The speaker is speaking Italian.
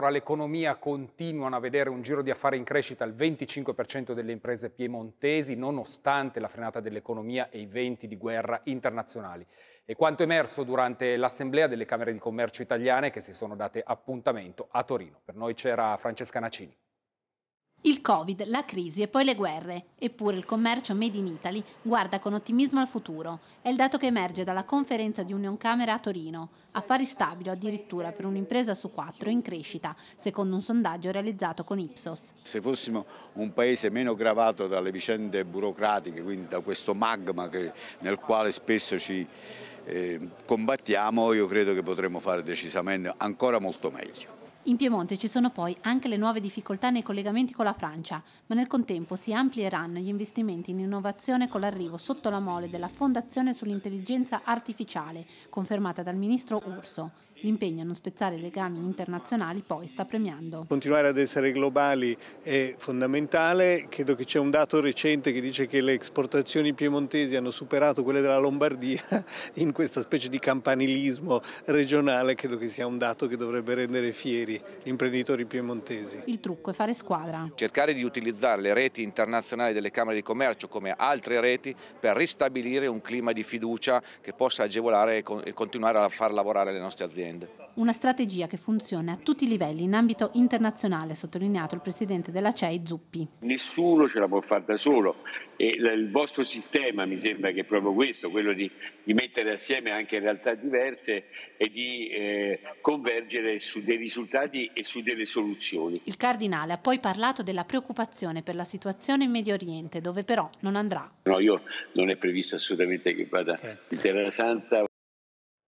allora l'economia continuano a vedere un giro di affari in crescita al 25% delle imprese piemontesi, nonostante la frenata dell'economia e i venti di guerra internazionali. E quanto emerso durante l'assemblea delle Camere di Commercio italiane che si sono date appuntamento a Torino. Per noi c'era Francesca Nacini. Il Covid, la crisi e poi le guerre. Eppure il commercio Made in Italy guarda con ottimismo al futuro. È il dato che emerge dalla conferenza di Camera a Torino. Affari stabili addirittura per un'impresa su quattro in crescita, secondo un sondaggio realizzato con Ipsos. Se fossimo un paese meno gravato dalle vicende burocratiche, quindi da questo magma che, nel quale spesso ci eh, combattiamo, io credo che potremmo fare decisamente ancora molto meglio. In Piemonte ci sono poi anche le nuove difficoltà nei collegamenti con la Francia, ma nel contempo si amplieranno gli investimenti in innovazione con l'arrivo sotto la mole della Fondazione sull'intelligenza artificiale, confermata dal ministro Urso. L'impegno a non spezzare i legami internazionali poi sta premiando. Continuare ad essere globali è fondamentale. Credo che c'è un dato recente che dice che le esportazioni piemontesi hanno superato quelle della Lombardia in questa specie di campanilismo regionale. Credo che sia un dato che dovrebbe rendere fieri gli imprenditori piemontesi. Il trucco è fare squadra. Cercare di utilizzare le reti internazionali delle Camere di Commercio come altre reti per ristabilire un clima di fiducia che possa agevolare e continuare a far lavorare le nostre aziende brand. Una strategia che funziona a tutti i livelli in ambito internazionale, sottolineato il presidente della CEI Zuppi. Nessuno ce la può fare da solo e il vostro sistema mi sembra che è proprio questo, quello di, di mettere assieme anche realtà diverse e di eh, convergere su dei risultati e su delle soluzioni. Il cardinale ha poi parlato della preoccupazione per la situazione in Medio Oriente, dove però non andrà. No, io non è previsto assolutamente che vada in Terra Santa